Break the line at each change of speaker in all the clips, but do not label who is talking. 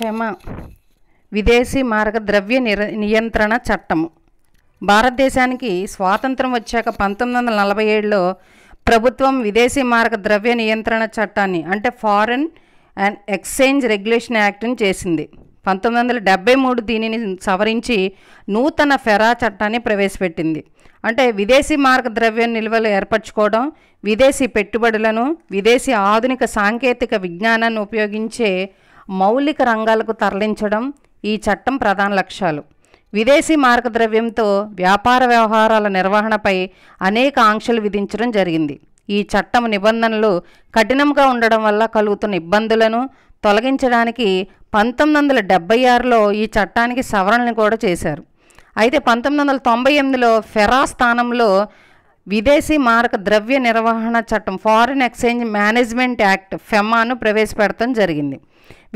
FEMA విదేశీ మార్గ నిర నియంత్రణ చట్టము భారతదేశానికి స్వాతంత్రం వచ్చాక పంతొమ్మిది వందల నలభై ఏడులో ప్రభుత్వం విదేశీ మార్గ ద్రవ్య నియంత్రణ చట్టాన్ని అంటే ఫారెన్ అండ్ ఎక్స్చేంజ్ రెగ్యులేషన్ యాక్ట్ని చేసింది పంతొమ్మిది వందల డెబ్బై మూడు దీనిని సవరించి నూతన ఫెరా చట్టాన్ని ప్రవేశపెట్టింది అంటే విదేశీ మార్గ ద్రవ్య నిల్వలు ఏర్పరచుకోవడం విదేశీ పెట్టుబడులను విదేశీ ఆధునిక సాంకేతిక విజ్ఞానాన్ని ఉపయోగించే మౌలిక రంగాలకు తరలించడం ఈ చట్టం ప్రధాన లక్ష్యాలు విదేశీ మార్గద్రవ్యంతో వ్యాపార వ్యవహారాల నిర్వహణపై అనేక ఆంక్షలు విధించడం జరిగింది ఈ చట్టం నిబంధనలు కఠినంగా ఉండడం వల్ల కలుగుతున్న ఇబ్బందులను తొలగించడానికి పంతొమ్మిది వందల డెబ్బై ఆరులో ఈ చట్టానికి సవరణలు కూడా చేశారు అయితే పంతొమ్మిది వందల తొంభై ఎనిమిదిలో ఫెరా స్థానంలో విదేశీ మారక ద్రవ్య నిర్వహణ చట్టం ఫారిన్ ఎక్స్చేంజ్ మేనేజ్మెంట్ యాక్ట్ ఫెమాను ప్రవేశపెడతం జరిగింది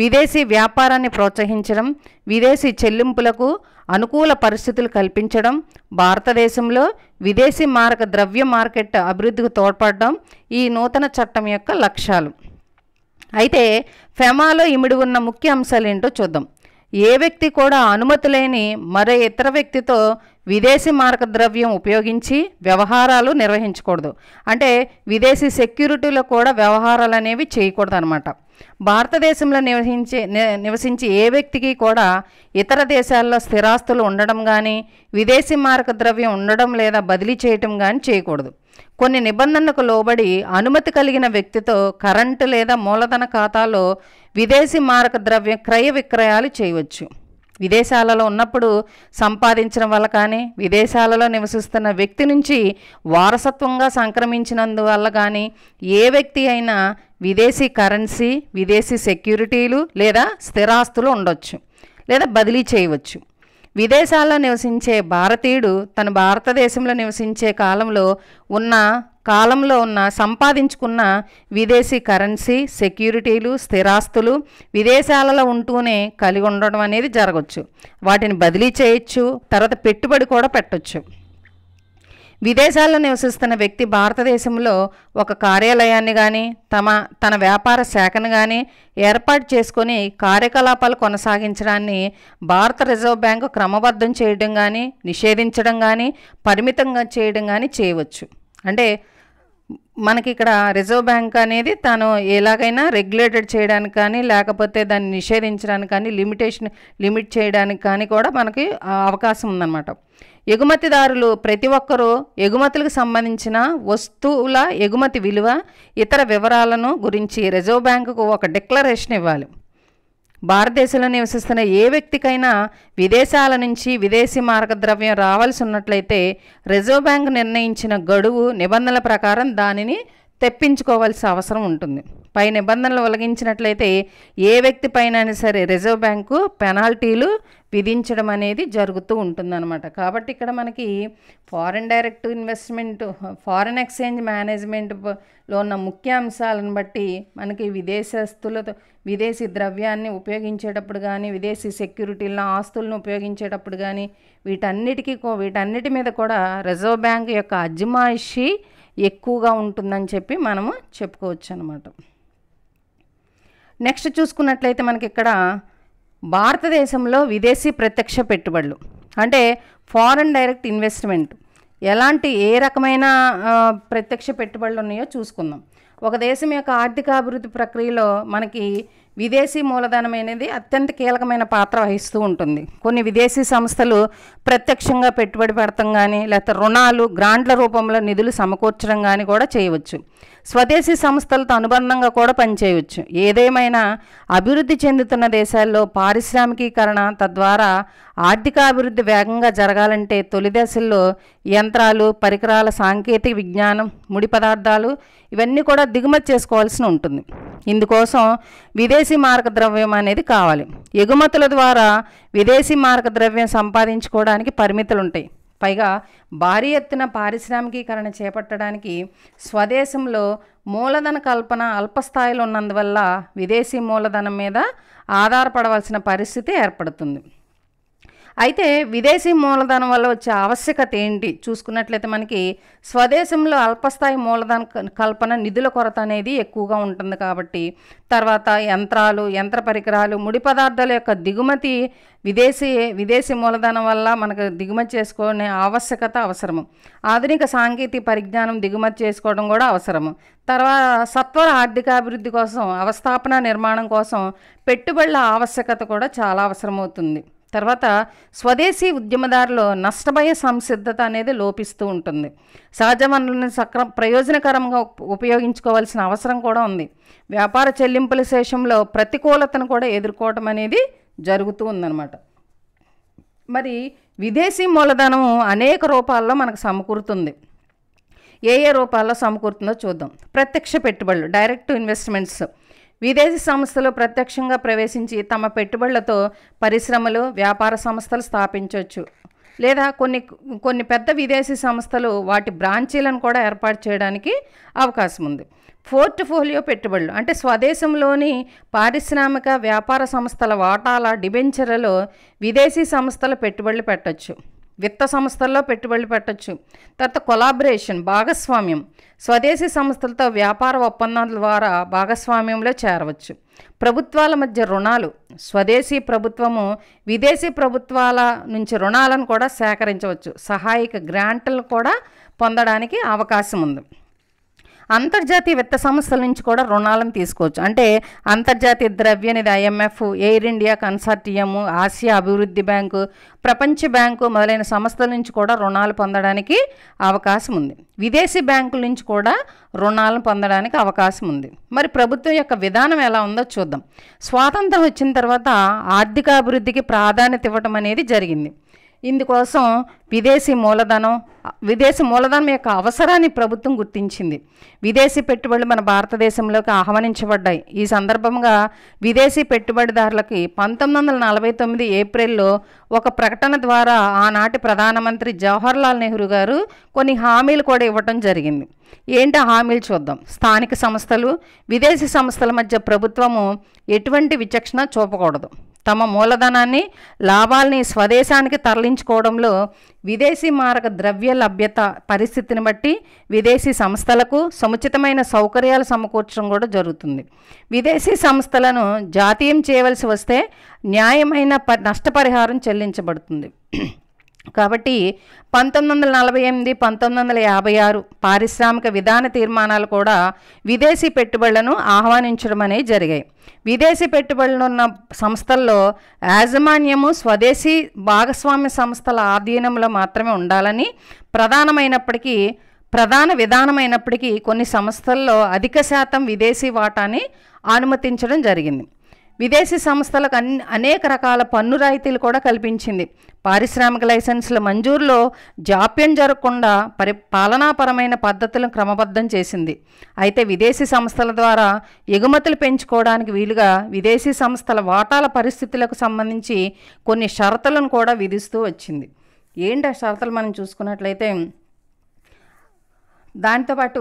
విదేశీ వ్యాపారాన్ని ప్రోత్సహించడం విదేశీ చెల్లింపులకు అనుకూల పరిస్థితులు కల్పించడం భారతదేశంలో విదేశీ మారక ద్రవ్య మార్కెట్ అభివృద్ధికి తోడ్పడడం ఈ నూతన చట్టం యొక్క లక్ష్యాలు అయితే ఫెమాలో ఇమిడి ఉన్న ముఖ్య అంశాలు ఏంటో చూద్దాం ఏ వ్యక్తి కూడా అనుమతి లేని మరే ఇతర వ్యక్తితో విదేశీ మారక ద్రవ్యం ఉపయోగించి వ్యవహారాలు నిర్వహించకూడదు అంటే విదేశీ సెక్యూరిటీలో కూడా వ్యవహారాలు అనేవి చేయకూడదు అనమాట భారతదేశంలో నివసించే నివసించే ఏ వ్యక్తికి కూడా ఇతర దేశాల్లో స్థిరాస్తులు ఉండడం కానీ విదేశీ మారక ద్రవ్యం ఉండడం లేదా బదిలీ చేయటం కానీ చేయకూడదు కొన్ని నిబంధనలకు లోబడి అనుమతి కలిగిన వ్యక్తితో కరెంటు లేదా మూలధన ఖాతాలో విదేశీ మారక ద్రవ్యం క్రయ విక్రయాలు చేయవచ్చు విదేశాలలో ఉన్నప్పుడు సంపాదించడం వల్ల కానీ విదేశాలలో నివసిస్తున్న వ్యక్తి నుంచి వారసత్వంగా సంక్రమించినందువల్ల కానీ ఏ వ్యక్తి అయినా విదేశీ కరెన్సీ విదేశీ సెక్యూరిటీలు లేదా స్థిరాస్తులు ఉండొచ్చు లేదా బదిలీ చేయవచ్చు విదేశాల్లో నివసించే భారతీయుడు తన భారతదేశంలో నివసించే కాలంలో ఉన్న కాలంలో ఉన్న సంపాదించుకున్న విదేశీ కరెన్సీ సెక్యూరిటీలు స్థిరాస్తులు విదేశాలలో ఉంటూనే కలిగి ఉండడం అనేది జరగచ్చు వాటిని బదిలీ చేయొచ్చు తర్వాత పెట్టుబడి కూడా పెట్టచ్చు విదేశాల్లో నివసిస్తున్న వ్యక్తి భారతదేశంలో ఒక కార్యాలయాన్ని కానీ తమ తన వ్యాపార శాఖను కానీ ఏర్పాటు చేసుకొని కార్యకలాపాలు కొనసాగించడాన్ని భారత రిజర్వ్ బ్యాంకు క్రమబద్ధం చేయడం కానీ నిషేధించడం కానీ పరిమితంగా చేయడం కానీ చేయవచ్చు అంటే మనకి ఇక్కడ రిజర్వ్ బ్యాంక్ అనేది తను ఎలాగైనా రెగ్యులేటెడ్ చేయడానికి కానీ లేకపోతే దాన్ని నిషేధించడానికి కానీ లిమిటేషన్ లిమిట్ చేయడానికి కానీ కూడా మనకి అవకాశం ఉందన్నమాట ఎగుమతిదారులు ప్రతి ఒక్కరూ ఎగుమతులకు సంబంధించిన వస్తువుల ఎగుమతి విలువ ఇతర వివరాలను గురించి రిజర్వ్ బ్యాంకుకు ఒక డిక్లరేషన్ ఇవ్వాలి భారతదేశంలో నివసిస్తున్న ఏ వ్యక్తికైనా విదేశాల నుంచి విదేశీ మార్గద్రవ్యం రావాల్సి ఉన్నట్లయితే రిజర్వ్ బ్యాంక్ నిర్ణయించిన గడువు నిబంధనల ప్రకారం దానిని తెప్పించుకోవాల్సిన అవసరం ఉంటుంది పై నిబంధనలు ఉల్లంఘించినట్లయితే ఏ వ్యక్తి పైన అయినా సరే రిజర్వ్ బ్యాంకు పెనాల్టీలు విధించడం అనేది జరుగుతూ ఉంటుందన్నమాట కాబట్టి ఇక్కడ మనకి foreign direct investment foreign exchange మేనేజ్మెంట్లో ఉన్న ముఖ్య అంశాలను బట్టి మనకి విదేశస్తులతో విదేశీ ద్రవ్యాన్ని ఉపయోగించేటప్పుడు కానీ విదేశీ సెక్యూరిటీలను ఆస్తులను ఉపయోగించేటప్పుడు కానీ వీటన్నిటికీ వీటన్నిటి మీద కూడా రిజర్వ్ బ్యాంక్ యొక్క అజమాయిషి ఎక్కువగా ఉంటుందని చెప్పి మనము చెప్పుకోవచ్చు అనమాట నెక్స్ట్ చూసుకున్నట్లయితే మనకి ఇక్కడ భారతదేశంలో విదేశీ ప్రత్యక్ష పెట్టుబడులు అంటే ఫారెన్ డైరెక్ట్ ఇన్వెస్ట్మెంట్ ఎలాంటి ఏ రకమైన ప్రత్యక్ష పెట్టుబడులు ఉన్నాయో చూసుకుందాం ఒక దేశం యొక్క ఆర్థికాభివృద్ధి ప్రక్రియలో మనకి విదేశీ మూలధనం అనేది అత్యంత కీలకమైన పాత్ర వహిస్తూ ఉంటుంది కొన్ని విదేశీ సంస్థలు ప్రత్యక్షంగా పెట్టుబడి పెడతాం కానీ లేకపోతే రుణాలు గ్రాంట్ల రూపంలో నిధులు సమకూర్చడం కానీ కూడా చేయవచ్చు స్వదేశీ సంస్థలతో అనుబంధంగా కూడా పనిచేయవచ్చు ఏదేమైనా అభివృద్ధి చెందుతున్న దేశాల్లో పారిశ్రామికీకరణ తద్వారా ఆర్థికాభివృద్ధి వేగంగా జరగాలంటే తొలి దశల్లో యంత్రాలు పరికరాల సాంకేతిక విజ్ఞానం ముడి పదార్థాలు ఇవన్నీ కూడా దిగుమతి చేసుకోవాల్సి ఉంటుంది ఇందుకోసం విదేశీ మార్క ద్రవ్యం అనేది కావాలి ఎగుమతుల ద్వారా విదేశీ మార్క ద్రవ్యం సంపాదించుకోవడానికి పరిమితులు ఉంటాయి పైగా భారీ ఎత్తున పారిశ్రామికీకరణ చేపట్టడానికి స్వదేశంలో మూలధన కల్పన అల్పస్థాయిలో ఉన్నందువల్ల విదేశీ మూలధనం మీద ఆధారపడవలసిన పరిస్థితి ఏర్పడుతుంది అయితే విదేశీ మూలధనం వల్ల వచ్చే ఆవశ్యకత ఏంటి చూసుకున్నట్లయితే మనకి స్వదేశంలో అల్పస్థాయి మూలధన కల్పన నిధుల కొరత అనేది ఎక్కువగా ఉంటుంది కాబట్టి తర్వాత యంత్రాలు యంత్ర పరికరాలు ముడి పదార్థాల యొక్క దిగుమతి విదేశీ విదేశీ మూలధనం వల్ల మనకు దిగుమతి చేసుకునే ఆవశ్యకత అవసరము ఆధునిక సాంకేతిక పరిజ్ఞానం దిగుమతి చేసుకోవడం కూడా అవసరము తర్వాత సత్వర ఆర్థికాభివృద్ధి కోసం అవస్థాపన నిర్మాణం కోసం పెట్టుబడుల ఆవశ్యకత కూడా చాలా అవసరమవుతుంది తర్వాత స్వదేశీ ఉద్యమదారులో నష్టభయ సంసిద్ధత అనేది లోపిస్తూ ఉంటుంది సహజ వనరులను సక్ర ప్రయోజనకరంగా ఉపయోగించుకోవాల్సిన అవసరం కూడా ఉంది వ్యాపార చెల్లింపుల శేషంలో ప్రతికూలతను కూడా ఎదుర్కోవటం అనేది జరుగుతూ ఉందన్నమాట మరి విదేశీ మూలధనం అనేక రూపాల్లో మనకు సమకూరుతుంది ఏ ఏ రూపాల్లో సమకూరుతుందో చూద్దాం ప్రత్యక్ష పెట్టుబడులు డైరెక్ట్ ఇన్వెస్ట్మెంట్స్ విదేశీ సంస్థలు ప్రత్యక్షంగా ప్రవేశించి తమ పెట్టుబడులతో పరిశ్రమలు వ్యాపార సంస్థలు స్థాపించవచ్చు లేదా కొన్ని కొన్ని పెద్ద విదేశీ సంస్థలు వాటి బ్రాంచీలను కూడా ఏర్పాటు చేయడానికి అవకాశం ఉంది పోర్ట్ఫోలియో పెట్టుబడులు అంటే స్వదేశంలోని పారిశ్రామిక వ్యాపార సంస్థల వాటాల డిబెంచర్లలో విదేశీ సంస్థల పెట్టుబడులు పెట్టచ్చు విత్త సంస్థల్లో పెట్టుబడులు పెట్టచ్చు తర్వాత కొలాబరేషన్ భాగస్వామ్యం స్వదేశీ సంస్థలతో వ్యాపార ఒప్పందాల ద్వారా భాగస్వామ్యంలో చేరవచ్చు ప్రభుత్వాల మధ్య రుణాలు స్వదేశీ ప్రభుత్వము విదేశీ ప్రభుత్వాల నుంచి రుణాలను కూడా సేకరించవచ్చు సహాయక గ్రాంట్లను కూడా పొందడానికి అవకాశం ఉంది అంతర్జాతీయ విత్త సంస్థల నుంచి కూడా రుణాలను తీసుకోవచ్చు అంటే అంతర్జాతీయ ద్రవ్య నిధి IMF Air India consortium Asia అభివృద్ధి బ్యాంకు ప్రపంచ బ్యాంకు మొదలైన సంస్థల నుంచి కూడా రుణాలు పొందడానికి అవకాశం ఉంది విదేశీ బ్యాంకుల నుంచి కూడా రుణాలను పొందడానికి అవకాశం ఉంది మరి ప్రభుత్వం యొక్క విధానం ఎలా ఉందో చూద్దాం స్వాతంత్రం వచ్చిన తర్వాత ఆర్థికాభివృద్ధికి ప్రాధాన్యత ఇవ్వటం అనేది జరిగింది ఇందుకోసం విదేశీ మూలధనం విదేశీ మూలధనం యొక్క అవసరాన్ని ప్రభుత్వం గుర్తించింది విదేశీ పెట్టుబడులు మన భారతదేశంలోకి ఆహ్వానించబడ్డాయి ఈ సందర్భంగా విదేశీ పెట్టుబడిదారులకి పంతొమ్మిది వందల నలభై తొమ్మిది ఏప్రిల్లో ఒక ప్రకటన ద్వారా ఆనాటి ప్రధానమంత్రి జవహర్లాల్ నెహ్రూ గారు కొన్ని హామీలు కూడా ఇవ్వటం జరిగింది ఏంటి హామీలు చూద్దాం స్థానిక సంస్థలు విదేశీ సంస్థల మధ్య ప్రభుత్వము ఎటువంటి విచక్షణ చూపకూడదు తమ మూలధనాన్ని లాభాల్ని స్వదేశానికి తరలించుకోవడంలో విదేశీ మారక ద్రవ్య లభ్యత పరిస్థితిని బట్టి విదేశీ సంస్థలకు సముచితమైన సౌకర్యాలు సమకూర్చడం కూడా జరుగుతుంది విదేశీ సంస్థలను జాతీయం చేయవలసి వస్తే న్యాయమైన నష్టపరిహారం చెల్లించబడుతుంది కాబట్టి పంతొమ్మిది వందల నలభై ఎనిమిది పంతొమ్మిది వందల యాభై ఆరు పారిశ్రామిక విధాన తీర్మానాలు కూడా విదేశీ పెట్టుబడులను ఆహ్వానించడం అనేవి జరిగాయి విదేశీ పెట్టుబడులు ఉన్న సంస్థల్లో యాజమాన్యము స్వదేశీ భాగస్వామ్య సంస్థల ఆధీనంలో మాత్రమే ఉండాలని ప్రధానమైనప్పటికీ ప్రధాన విధానమైనప్పటికీ కొన్ని సంస్థల్లో అధిక శాతం విదేశీ వాటాని అనుమతించడం జరిగింది విదేశీ సంస్థలకు అనేక రకాల పన్ను రాయితీలు కూడా కల్పించింది పారిశ్రామిక లైసెన్సుల మంజూరులో జాప్యం జరగకుండా పరి పాలనాపరమైన పద్ధతులను క్రమబద్ధం చేసింది అయితే విదేశీ సంస్థల ద్వారా ఎగుమతులు పెంచుకోవడానికి వీలుగా విదేశీ సంస్థల వాటాల పరిస్థితులకు సంబంధించి కొన్ని షరతులను కూడా విధిస్తూ వచ్చింది ఏంటి ఆ షరతులు మనం చూసుకున్నట్లయితే దాంతోపాటు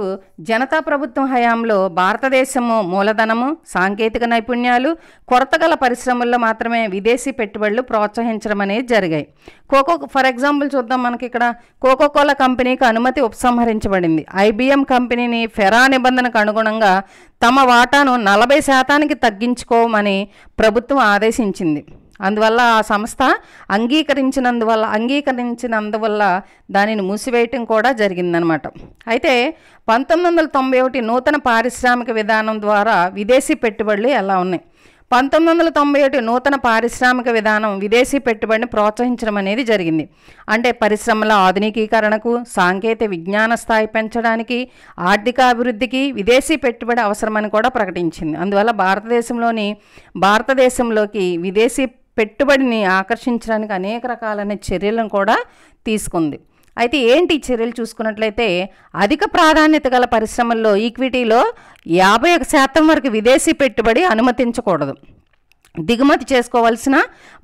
జనతా ప్రభుత్వం హయాంలో భారతదేశము మూలధనము సాంకేతిక నైపుణ్యాలు కొరత గల పరిశ్రమల్లో మాత్రమే విదేశీ పెట్టుబడులు ప్రోత్సహించడం అనేది జరిగాయి కోకో ఫర్ ఎగ్జాంపుల్ చూద్దాం మనకి ఇక్కడ కోకోకోల కంపెనీకి అనుమతి ఉపసంహరించబడింది ఐబీఎం కంపెనీని ఫెరా నిబంధనకు అనుగుణంగా తమ వాటాను నలభై శాతానికి తగ్గించుకోమని ప్రభుత్వం ఆదేశించింది అందువల్ల ఆ సంస్థ అంగీకరించినందువల్ల అంగీకరించినందువల్ల దానిని మూసివేయటం కూడా జరిగిందనమాట అయితే పంతొమ్మిది వందల తొంభై ఒకటి నూతన పారిశ్రామిక విధానం ద్వారా విదేశీ పెట్టుబడులు ఎలా ఉన్నాయి పంతొమ్మిది వందల తొంభై ఒకటి నూతన పారిశ్రామిక విధానం విదేశీ పెట్టుబడిని ప్రోత్సహించడం అనేది జరిగింది అంటే పరిశ్రమల ఆధునికీకరణకు సాంకేతిక విజ్ఞాన స్థాయి పెంచడానికి ఆర్థిక అభివృద్ధికి విదేశీ పెట్టుబడి అవసరమని కూడా ప్రకటించింది అందువల్ల భారతదేశంలోని భారతదేశంలోకి విదేశీ పెట్టుబడిని ఆకర్షించడానికి అనేక రకాలైన చర్యలను కూడా తీసుకుంది అయితే ఏంటి చర్యలు చూసుకున్నట్లయితే అధిక ప్రాధాన్యత గల పరిశ్రమల్లో ఈక్విటీలో యాభై ఒక శాతం వరకు విదేశీ పెట్టుబడి అనుమతించకూడదు దిగుమతి చేసుకోవాల్సిన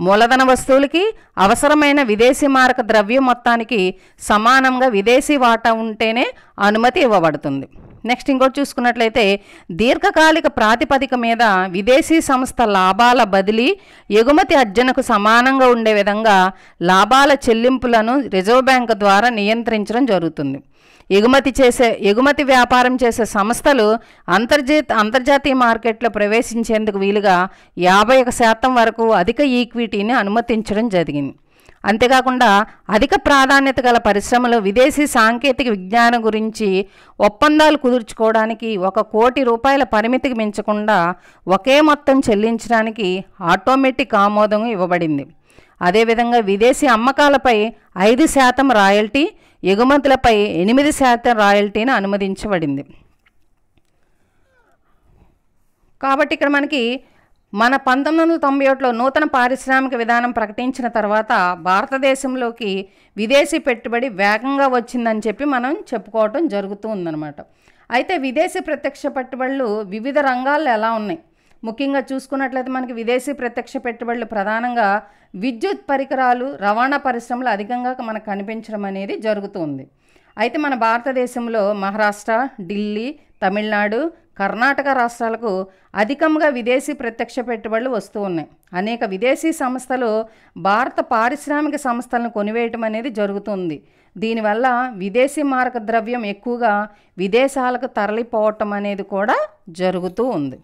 మూలధన వస్తువులకి అవసరమైన విదేశీ మారక ద్రవ్యం మొత్తానికి సమానంగా విదేశీ వాటా ఉంటేనే అనుమతి ఇవ్వబడుతుంది నెక్స్ట్ ఇంకోటి చూసుకున్నట్లయితే దీర్ఘకాలిక ప్రాతిపదిక మీద విదేశీ సంస్థ లాభాల బదిలీ ఎగుమతి అర్జనకు సమానంగా ఉండే విధంగా లాభాల చెల్లింపులను రిజర్వ్ బ్యాంక్ ద్వారా నియంత్రించడం జరుగుతుంది ఎగుమతి చేసే ఎగుమతి వ్యాపారం చేసే సంస్థలు అంతర్జా అంతర్జాతీయ మార్కెట్లో ప్రవేశించేందుకు వీలుగా యాభై శాతం వరకు అధిక ఈక్విటీని అనుమతించడం జరిగింది అంతేకాకుండా అధిక ప్రాధాన్యత గల పరిశ్రమలు విదేశీ సాంకేతిక విజ్ఞానం గురించి ఒప్పందాలు కుదుర్చుకోవడానికి ఒక కోటి రూపాయల పరిమితికి మించకుండా ఒకే మొత్తం చెల్లించడానికి ఆటోమేటిక్ ఆమోదం ఇవ్వబడింది అదేవిధంగా విదేశీ అమ్మకాలపై ఐదు శాతం రాయల్టీ ఎగుమతులపై ఎనిమిది శాతం రాయల్టీని అనుమతించబడింది కాబట్టి ఇక్కడ మనకి మన పంతొమ్మిది వందల తొంభై ఒకటిలో నూతన పారిశ్రామిక విధానం ప్రకటించిన తర్వాత భారతదేశంలోకి విదేశీ పెట్టుబడి వేగంగా వచ్చిందని చెప్పి మనం చెప్పుకోవటం జరుగుతూ ఉందన్నమాట అయితే విదేశీ ప్రత్యక్ష పెట్టుబడులు వివిధ రంగాల్లో ఎలా ఉన్నాయి ముఖ్యంగా చూసుకున్నట్లయితే మనకి విదేశీ ప్రత్యక్ష పెట్టుబడులు ప్రధానంగా విద్యుత్ పరికరాలు రవాణా పరిశ్రమలు అధికంగా మనకు కనిపించడం అనేది జరుగుతుంది అయితే మన భారతదేశంలో మహారాష్ట్ర ఢిల్లీ తమిళనాడు కర్ణాటక రాష్ట్రాలకు అధికంగా విదేశీ ప్రత్యక్ష పెట్టుబడులు వస్తూ ఉన్నాయి అనేక విదేశీ సంస్థలు భారత పారిశ్రామిక సంస్థలను కొనివేయటం అనేది జరుగుతుంది దీనివల్ల విదేశీ మారక ద్రవ్యం ఎక్కువగా విదేశాలకు తరలిపోవటం అనేది కూడా జరుగుతూ ఉంది